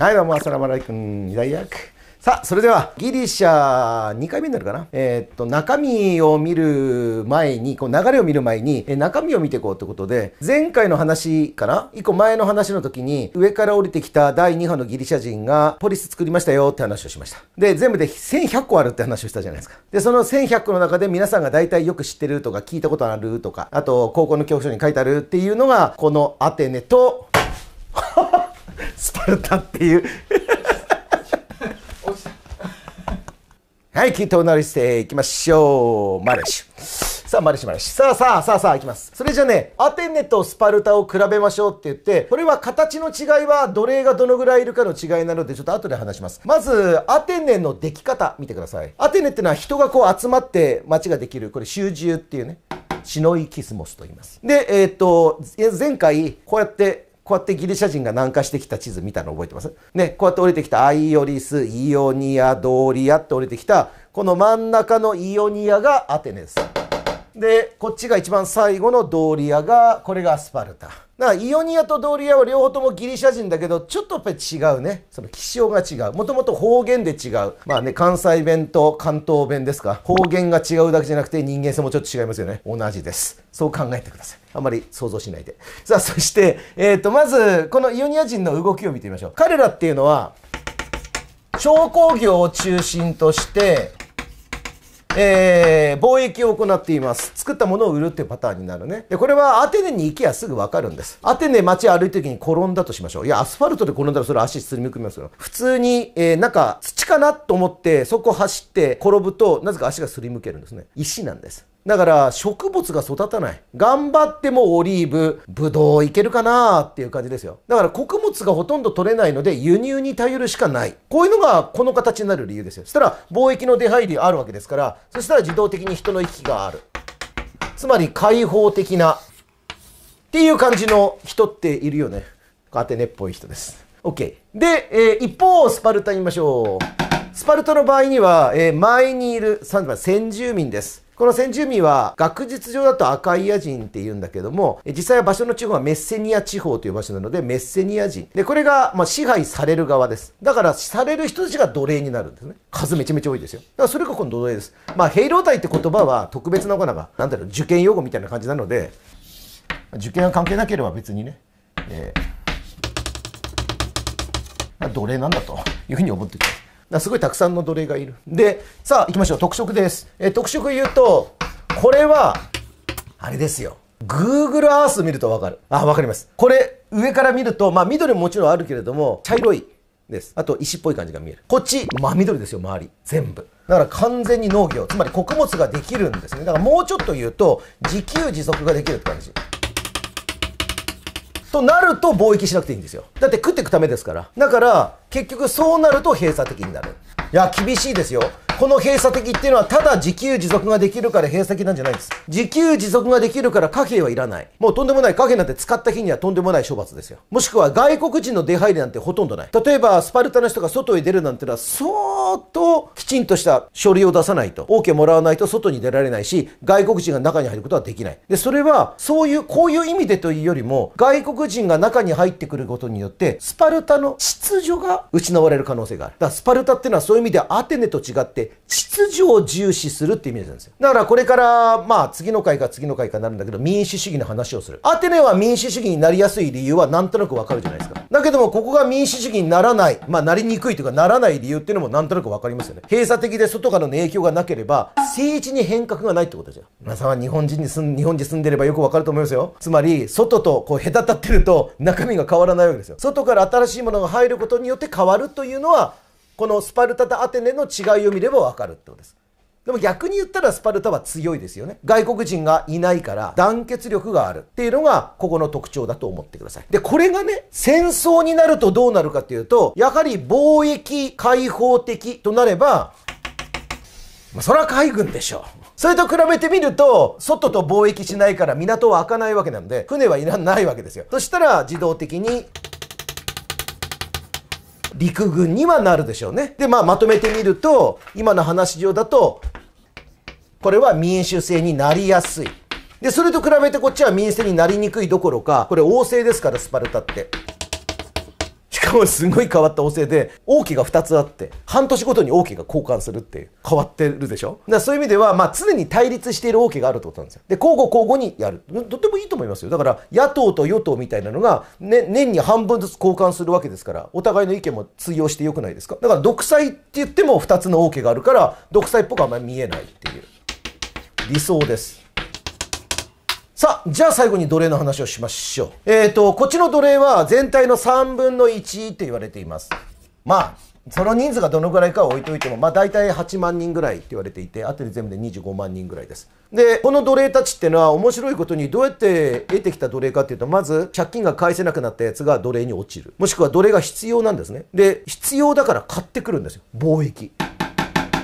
はい、どうも、アサラバライ君、大役。さあ、それでは、ギリシャ2回目になるかな。えー、っと、中身を見る前に、こう流れを見る前に、え中身を見ていこうってことで、前回の話かな一個前の話の時に、上から降りてきた第2波のギリシャ人がポリス作りましたよって話をしました。で、全部で1100個あるって話をしたじゃないですか。で、その1100個の中で皆さんが大体よく知ってるとか、聞いたことあるとか、あと、高校の教科書に書いてあるっていうのが、このアテネと、スパルタっていうはい、きっとおなりしていきましょう。マレシュ。さあ、マレシュマレシュ。さあさあさあさあ、いきます。それじゃあね、アテネとスパルタを比べましょうって言って、これは形の違いは奴隷がどのぐらいいるかの違いなので、ちょっと後で話します。まず、アテネのでき方見てください。アテネってのは人がこう集まって街ができる、これ集中っていうね。シノイキスモスと言います。で、えっ、ー、と、前回、こうやってこうやってギリシャ人が南下してきた地図見たの覚えてますね、こうやって降りてきたアイオリス、イオニア、ドーリアって降りてきた、この真ん中のイオニアがアテネです。で、こっちが一番最後のドーリアが、これがアスパルタ。だからイオニアとドーリアは両方ともギリシャ人だけどちょっとやっぱり違うねその気象が違うもともと方言で違うまあね関西弁と関東弁ですか方言が違うだけじゃなくて人間性もちょっと違いますよね同じですそう考えてくださいあんまり想像しないでさあそして、えー、とまずこのイオニア人の動きを見てみましょう彼らっていうのは商工業を中心としてえー、貿易を行っています。作ったものを売るっていうパターンになるね。で、これはアテネに行けばすぐわかるんです。アテネ街歩いた時に転んだとしましょう。いや、アスファルトで転んだらそれ足すりむくみますよ。普通に、えー、なんか土かなと思って、そこ走って転ぶと、なぜか足がすりむけるんですね。石なんです。だから植物が育たない。頑張ってもオリーブ、ブドウいけるかなっていう感じですよ。だから穀物がほとんど取れないので輸入に頼るしかない。こういうのがこの形になる理由ですよ。そしたら貿易の出入りあるわけですから、そしたら自動的に人の行き来がある。つまり開放的なっていう感じの人っているよね。アテネっぽい人です。OK。で、えー、一方、スパルタに見ましょう。スパルタの場合には、えー、前にいる、3番、先住民です。この先住民は学術上だとアカイア人って言うんだけども、実際は場所の地方はメッセニア地方という場所なので、メッセニア人。で、これがま支配される側です。だから、される人たちが奴隷になるんですね。数めちゃめちゃ多いですよ。だからそれがこの奴隷です。まあ、兵糧隊って言葉は特別なの金が、なんだろう、受験用語みたいな感じなので、受験は関係なければ別にね、えー、奴隷なんだというふうに思ってくすごいたくさんの奴隷がいる。で、さあ行きましょう。特色です。え特色言うと、これは、あれですよ。Google Earth 見るとわかる。あ、わかります。これ、上から見ると、まあ緑ももちろんあるけれども、茶色いです。あと石っぽい感じが見える。こっち、真緑ですよ、周り。全部。だから完全に農業、つまり穀物ができるんですね。だからもうちょっと言うと、自給自足ができるって感じ。となると貿易しなくていいんですよだって食っていくためですからだから結局そうなると閉鎖的になるいや厳しいですよこの閉鎖的っていうのはただ自給自足ができるから閉鎖的なんじゃないんです自給自足ができるから貨幣はいらないもうとんでもない貨幣なんて使った日にはとんでもない処罰ですよもしくは外国人の出入りなんてほとんどない例えばスパルタの人が外へ出るなんてのは相当きちんとした書類を出さないと OK もらわないと外に出られないし外国人が中に入ることはできないでそれはそういうこういう意味でというよりも外国人が中に入ってくることによってスパルタの秩序が失われる可能性があるだからスパルタっていうのはそういう意味ではアテネと違って秩序を重視するってイメージなんですよ。だからこれから、まあ次の回か次の回かなるんだけど、民主主義の話をする。アテネは民主主義になりやすい理由はなんとなくわかるじゃないですか。だけども、ここが民主主義にならない、まあなりにくいというかならない理由っていうのもなんとなくわかりますよね。閉鎖的で外からの影響がなければ、政治に変革がないってことじゃん。皆さんは日本人に住ん、日本に住んでればよくわかると思いますよ。つまり、外とこう隔たってると中身が変わらないわけですよ。外から新しいものが入ることによって変わるというのは、このスパルタとアテネの違いを見れば分かるってことです。でも逆に言ったらスパルタは強いですよね。外国人がいないから団結力があるっていうのがここの特徴だと思ってください。で、これがね、戦争になるとどうなるかっていうと、やはり貿易開放的となれば、まあ、それは海軍でしょう。それと比べてみると、外と貿易しないから港は開かないわけなんで、船はいらないわけですよ。そしたら自動的に陸軍にはなるでしょうね。で、まあ、まとめてみると、今の話上だと、これは民主制になりやすい。で、それと比べてこっちは民主制になりにくいどころか、これ王政ですから、スパルタって。しかもすごい変わったおいで王家が2つあって半年ごとに王家が交換するっていう変わってるでしょだからそういう意味では、まあ、常に対立している王家があるってことなんですよで交互交互にやるとってもいいと思いますよだから野党と与党みたいなのが、ね、年に半分ずつ交換するわけですからお互いの意見も通用してよくないですかだから独裁って言っても2つの王家があるから独裁っぽくはあんまり見えないっていう理想ですさあ、じゃあ最後に奴隷の話をしましょう。えっ、ー、と、こっちの奴隷は全体の3分の1と言われています。まあ、その人数がどのぐらいかは置いといても、まあ大体8万人ぐらいって言われていて、あとで全部で25万人ぐらいです。で、この奴隷たちっていうのは面白いことにどうやって得てきた奴隷かっていうと、まず借金が返せなくなったやつが奴隷に落ちる。もしくは奴隷が必要なんですね。で、必要だから買ってくるんですよ。貿易。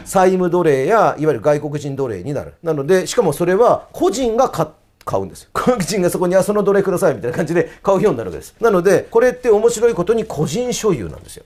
債務奴隷やいわゆる外国人奴隷になるなのでしかもそれは個人が買って買うんですよ。小口人がそこに、あ、その奴隷くださいみたいな感じで買うようになるわけです。なので、これって面白いことに個人所有なんですよ。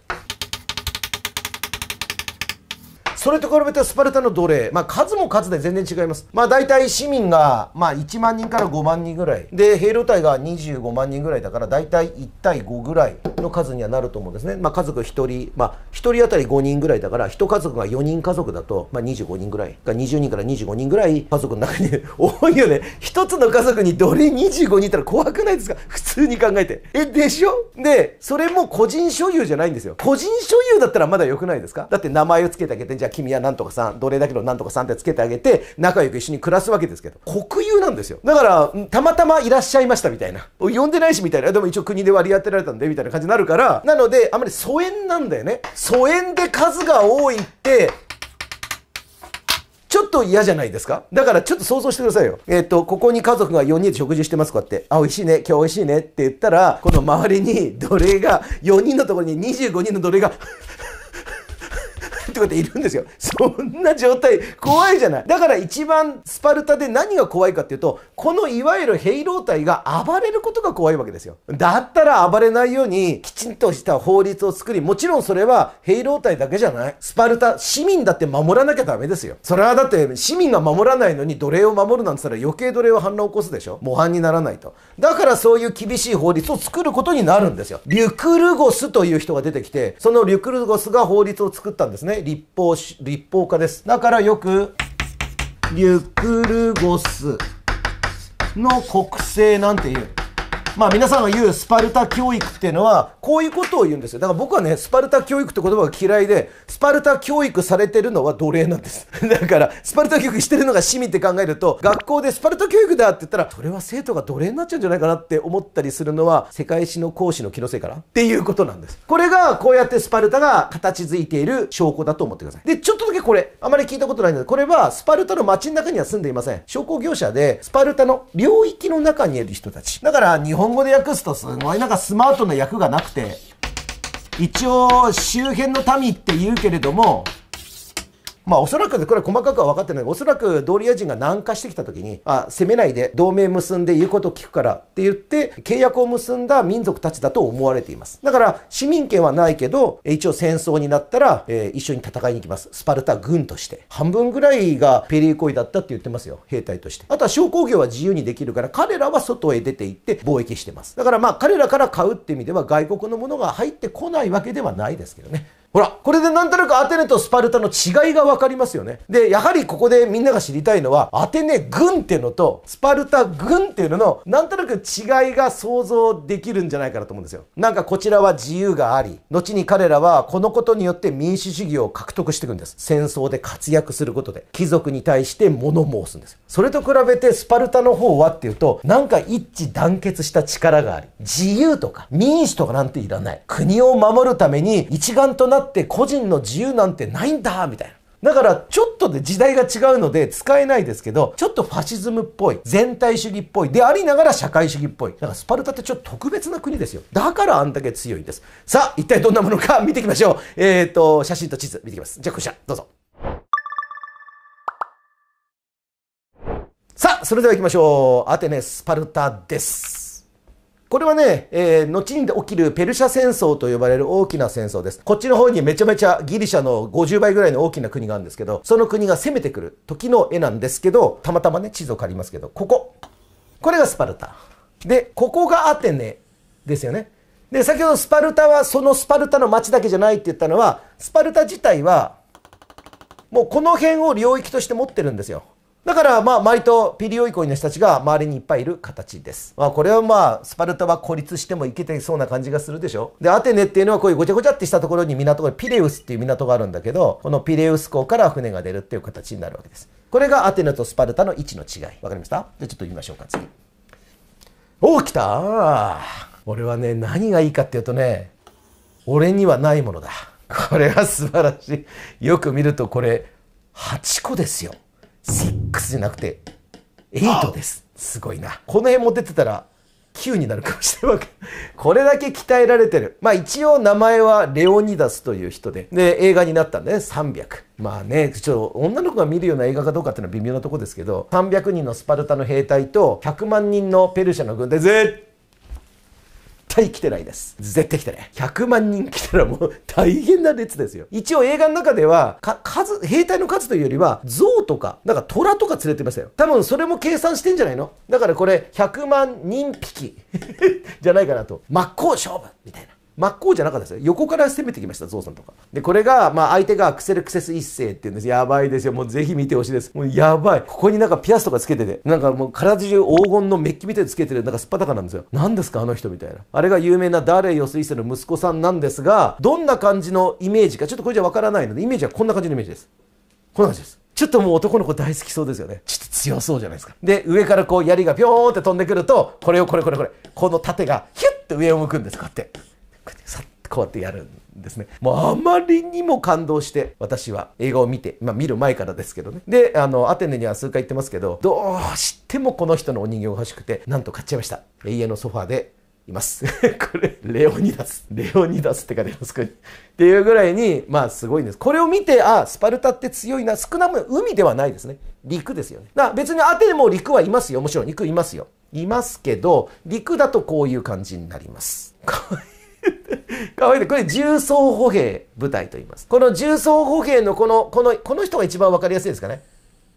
それと比べたスパルタの奴隷、まあ、数も数で全然違います。まあ、大体市民が、まあ、1万人から5万人ぐらい。で、兵糧隊が25万人ぐらいだから、大体1対5ぐらいの数にはなると思うんですね。まあ、家族1人、まあ、1人当たり5人ぐらいだから、1家族が4人家族だと、まあ、25人ぐらい。が20人から25人ぐらい家族の中に 多いよね。1つの家族に奴隷25人いたら怖くないですか普通に考えて。え、でしょで、それも個人所有じゃないんですよ。個人所有だったらまだ良くないですかだって名前を付けてあげて、じゃ君はんとかさん奴隷だけどんとかさんってつけてあげて仲良く一緒に暮らすわけですけど国有なんですよだからたまたまいらっしゃいましたみたいな呼んでないしみたいなでも一応国で割り当てられたんでみたいな感じになるからなのであまり疎遠なんだよね疎遠で数が多いってちょっと嫌じゃないですかだからちょっと想像してくださいよ。えっ、ー、と、ここに家族が4人で食事してます、こうやって。あ、美味しいね、今日美味しいねって言ったら、この周りに奴隷が、4人のところに25人の奴隷がっているんですよ。そんな状態怖いじゃない。だから一番スパルタで何が怖いかっていうと、このいわゆるロー体が暴れることが怖いわけですよ。だったら暴れないようにきちんとした法律を作り、もちろんそれはロー体だけじゃない。スパルタ、市民だって守らなきゃダメですよ。それはだって市民が守らないのに奴隷を守るなんて言ったら余計奴隷は反乱を起こすでしょ。模範にならないと。だからそういう厳しい法律を作ることになるんですよ。リュクルゴスという人が出てきて、そのリュクルゴスが法律を作ったんですね。立法し、立法化です。だからよく、ユクルゴスの国政なんていう。まあ皆さんが言うスパルタ教育っていうのは、こういうことを言うんですよ。だから僕はね、スパルタ教育って言葉が嫌いで、スパルタ教育されてるのは奴隷なんです。だから、スパルタ教育してるのが市民って考えると、学校でスパルタ教育だって言ったら、それは生徒が奴隷になっちゃうんじゃないかなって思ったりするのは、世界史の講師の気のせいかなっていうことなんです。これが、こうやってスパルタが形づいている証拠だと思ってください。で、ちょっとだけこれ、あまり聞いたことないので、これはスパルタの街の中には住んでいません。商工業者で、スパルタの領域の中にいる人たち。だから、日本本語で訳すとすごいなんかスマートな訳がなくて、一応周辺の民って言うけれども、まあおそらくこれ細かくは分かってないおそらくドーリア人が南下してきた時にあ攻めないで同盟結んで言うことを聞くからって言って契約を結んだ民族たちだと思われていますだから市民権はないけど一応戦争になったら、えー、一緒に戦いに行きますスパルタ軍として半分ぐらいがペリー行為だったって言ってますよ兵隊としてあとは商工業は自由にできるから彼らは外へ出て行って貿易してますだからまあ彼らから買うって意味では外国のものが入ってこないわけではないですけどねほら、これでなんとなくアテネとスパルタの違いがわかりますよね。で、やはりここでみんなが知りたいのは、アテネ軍っていうのと、スパルタ軍っていうのの、なんとなく違いが想像できるんじゃないかなと思うんですよ。なんかこちらは自由があり、後に彼らはこのことによって民主主義を獲得していくんです。戦争で活躍することで、貴族に対して物申すんです。それと比べてスパルタの方はっていうと、なんか一致団結した力があり、自由とか民主とかなんていらない。国を守るために一丸となってって個人の自由なんてないんだみたいな。だから、ちょっとで時代が違うので使えないですけど、ちょっとファシズムっぽい、全体主義っぽい、でありながら社会主義っぽい。だからスパルタってちょっと特別な国ですよ。だからあんだけ強いんです。さあ、一体どんなものか 見ていきましょう。えっ、ー、と、写真と地図見ていきます。じゃあこちら、どうぞ。さあ、それでは行きましょう。アテネ、スパルタです。これはね、えー、後に起きるペルシャ戦争と呼ばれる大きな戦争です。こっちの方にめちゃめちゃギリシャの50倍ぐらいの大きな国があるんですけど、その国が攻めてくる時の絵なんですけど、たまたまね、地図を借りますけど、ここ。これがスパルタ。で、ここがアテネですよね。で、先ほどスパルタは、そのスパルタの町だけじゃないって言ったのは、スパルタ自体は、もうこの辺を領域として持ってるんですよ。だからまあ割とピリオイコイの人たちが周りにいっぱいいる形です。まあこれはまあスパルタは孤立してもいけてそうな感じがするでしょ。でアテネっていうのはこういうごちゃごちゃってしたところに港がピレウスっていう港があるんだけどこのピレウス港から船が出るっていう形になるわけです。これがアテネとスパルタの位置の違い。わかりましたじゃちょっと言いましょうか次。おお来た俺はね何がいいかっていうとね俺にはないものだ。これは素晴らしい。よく見るとこれ8個ですよ。6じゃなくて8ですすごいなこの辺も出てたら9になるかもしれないわけこれだけ鍛えられてるまあ一応名前はレオニダスという人でで映画になったんでね300まあねちょっと女の子が見るような映画かどうかっていうのは微妙なとこですけど300人のスパルタの兵隊と100万人のペルシャの軍隊絶対対来てないです。絶対来てね。100万人来たらもう大変な列ですよ。一応映画の中では、数、兵隊の数というよりは、象とか、なんか虎とか連れてましたよ。多分それも計算してんじゃないのだからこれ、100万人匹 じゃないかなと。真っ向勝負みたいな。真っ向じゃなかったですよ。横から攻めてきました、ゾウさんとか。で、これが、まあ、相手がクセルクセス一世っていうんです。やばいですよ。もうぜひ見てほしいです。もうやばい。ここになんかピアスとかつけてて、なんかもう体中黄金のメッキみたいにつけてる、なんかすっぱたかなんですよ。何ですか、あの人みたいな。あれが有名なダレイ・ヨス一世の息子さんなんですが、どんな感じのイメージか、ちょっとこれじゃわからないので、イメージはこんな感じのイメージです。こんな感じです。ちょっともう男の子大好きそうですよね。ちょっと強そうじゃないですか。で、上からこう槍がピョーンって飛んでくると、これをこれこれこれ、この盾がヒュッて上を向くんです、こうやって。さっとこうやってやるんですねもうあまりにも感動して私は映画を見てまあ見る前からですけどねであのアテネには数回行ってますけどどうしてもこの人のお人形が欲しくてなんと買っちゃいました永遠のソファーでいます これ、レオニダス。レオニダスって書いてます、これ。っていうぐらいに、まあすごいんです。これを見て、あ、スパルタって強いな。少なくも海ではないですね。陸ですよね。だから別にアテネも陸はいますよ。もちろん陸いますよ。いますけど、陸だとこういう感じになります。可愛いで、これ重装歩兵部隊と言います。この重装歩兵のこの、この、この人が一番わかりやすいですかね。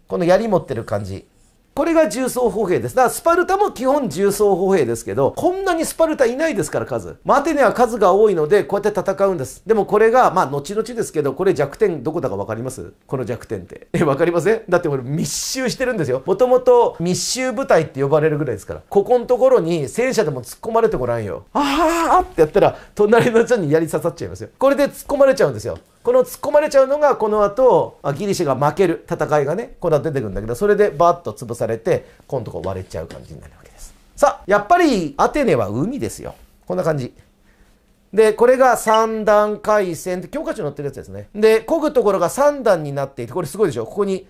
この槍持ってる感じ。これが重装歩兵です。だからスパルタも基本重装歩兵ですけど、こんなにスパルタいないですから数。まあ、アテネは数が多いので、こうやって戦うんです。でもこれが、まあ後々ですけど、これ弱点どこだかわかりますこの弱点って。え、わかりませんだってこれ密集してるんですよ。もともと密集部隊って呼ばれるぐらいですから。ここのところに戦車でも突っ込まれてごらんよ。あーってやったら、隣の人に槍刺さっちゃいますよ。これで突っ込まれちゃうんですよ。この突っ込まれちゃうのがこの後ギリシャが負ける戦いがねこの後出てくるんだけどそれでバッと潰されて今度こう割れちゃう感じになるわけですさあやっぱりアテネは海ですよこんな感じで、これが三段回線で、教科書に載ってるやつですね。で、こぐところが3段になっていて、これすごいでしょここに、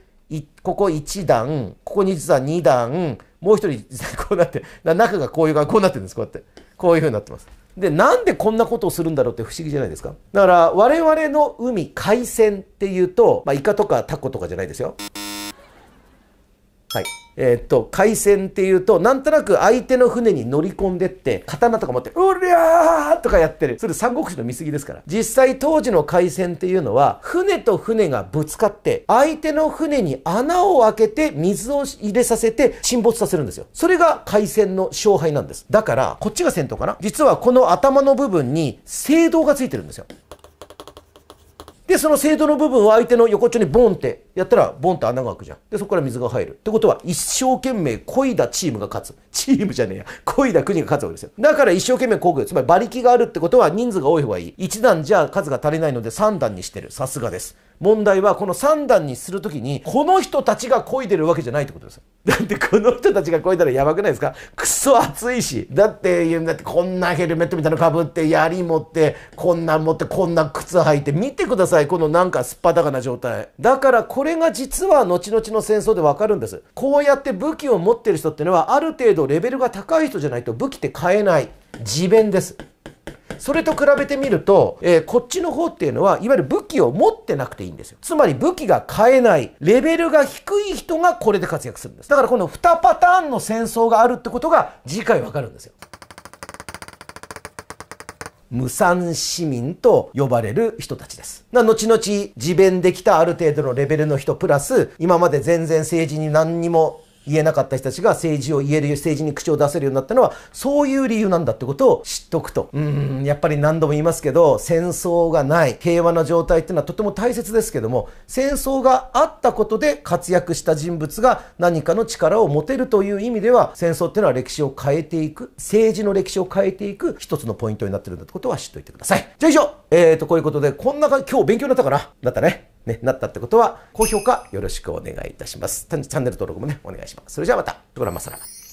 ここ1段、ここに実は2段、もう一人、こうなって、中がこういう、こうなってるんです、こうやって。こういう風になってます。でなんでこんなことをするんだろうって不思議じゃないですかだから我々の海海鮮っていうと、まあ、イカとかタコとかじゃないですよはいえっと、海戦っていうと、なんとなく相手の船に乗り込んでって、刀とか持って、うりゃーとかやってる。それ三国志の見過ぎですから。実際当時の海戦っていうのは、船と船がぶつかって、相手の船に穴を開けて水を入れさせて沈没させるんですよ。それが海戦の勝敗なんです。だから、こっちが戦闘かな実はこの頭の部分に聖堂がついてるんですよ。でその制度の部分を相手の横っちょにボンってやったらボンって穴が開くじゃんでそこから水が入るってことは一生懸命こいだチームが勝つ チームじゃねえやこいだ国が勝つわけですよだから一生懸命こぐつまり馬力があるってことは人数が多い方がいい1段じゃ数が足りないので3段にしてるさすがです問題はこの3段にする時にこの人たちが漕いでるわけじゃないってことですだってこの人たちが漕いだらやばくないですかクソ暑いしだってだってこんなヘルメットみたいなのかぶって槍持ってこんなん持ってこんな靴履いて見てくださいこのなんかすっぱだかな状態だからこれが実は後々の戦争でわかるんですこうやって武器を持ってる人ってのはある程度レベルが高い人じゃないと武器って買えない自弁ですそれと比べてみると、えー、こっちの方っていうのはいわゆる武器を持ってなくていいんですよつまり武器が買えないレベルが低い人がこれで活躍するんですだからこの2パターンの戦争があるってことが次回わかるんですよ無産市民と呼ばれる人たちです。後々自弁できたある程度のレベルの人プラス今まで全然政治に何にも言えなかった人たちが政治を言える政治に口を出せるようになったのは、そういう理由なんだってことを知っとくと。うん、やっぱり何度も言いますけど、戦争がない、平和な状態っていうのはとても大切ですけども、戦争があったことで活躍した人物が何かの力を持てるという意味では、戦争っていうのは歴史を変えていく、政治の歴史を変えていく一つのポイントになってるんだってことは知っといてください。じゃあ以上、えーと、こういうことで、こんな感じ、今日勉強になったかななったね。ね、なったってことは、高評価よろしくお願いいたします。チャンネル登録もね、お願いします。それじゃあまた、ドラマさらば。